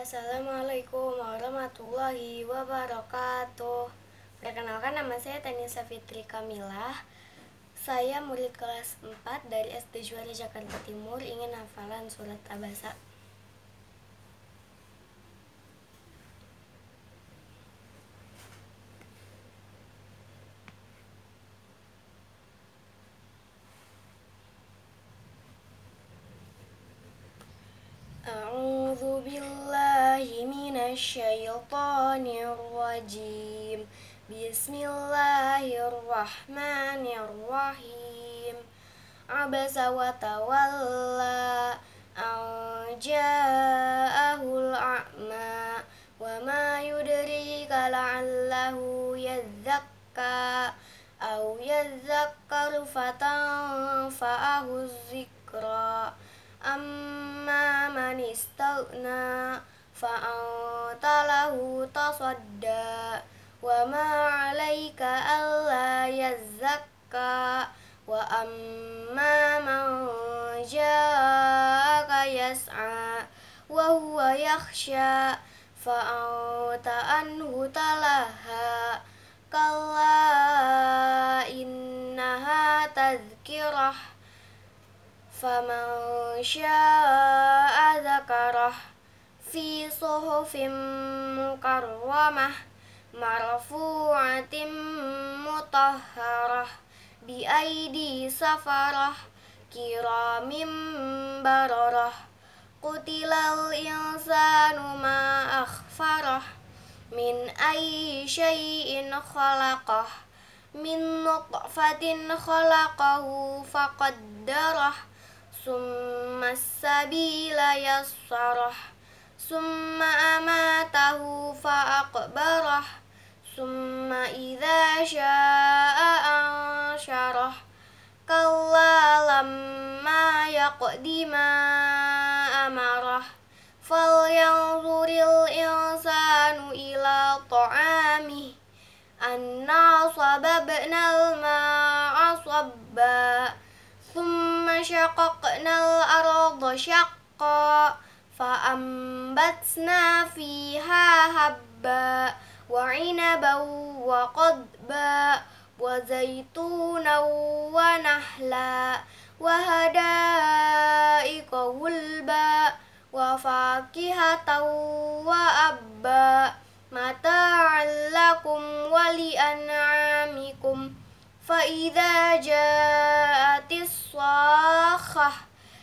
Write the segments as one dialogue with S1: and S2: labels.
S1: Assalamualaikum warahmatullahi wabarakatuh Perkenalkan nama saya Tania Safitri Kamila. Saya murid kelas 4 dari SD Juara Jakarta Timur Ingin hafalan surat Abasa eh, minasyaitonirrajim Bismillahirrahmanirrahim Abasa wa tawalla Anja'ahul a'ma Wa ma yudrika la'allahu yadzakka Au yadzakkar fatanfa'ahu zikra Amma man istagna' fa'antalahu tasadda wa ma'alaika alla yazzakka wa amma man ja'aka yas'a wa huwa yakhsha fa'anta anhu talaha kalla innaha tazkirah faman syaa zakarah fi suhufim mukarramah marfu'atin mutahharah bi aidi safarah kiramim bararah qutilal insanu ma akhfarah min ayyi syai'in khalaqah min nutfatin khalaqahu faqaddarah summa sabila yassarah summa amatahu barah, summa idha sya'a syarah, kalla lamma yaqdi ma amarah fal yang yang insanu ila ta'ami anna sababnal ma'a sabba ثم شققنا الأرض kok. فأنبتنا فيها هبا وعنبا وقضبا وزيتونا ونحلا وهدائق غلبا وفاكهة وأبا متاعا لكم ولأنعامكم فإذا جاء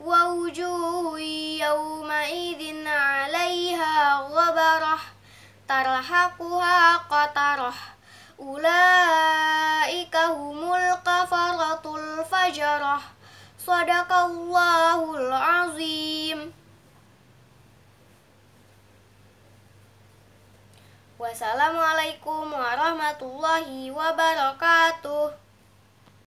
S1: ووجوه يومئذ عليها غبرة ترهقها قترة أولئك هم القفرة الفجرة صدق الله العظيم Wassalamualaikum warahmatullahi wabarakatuh.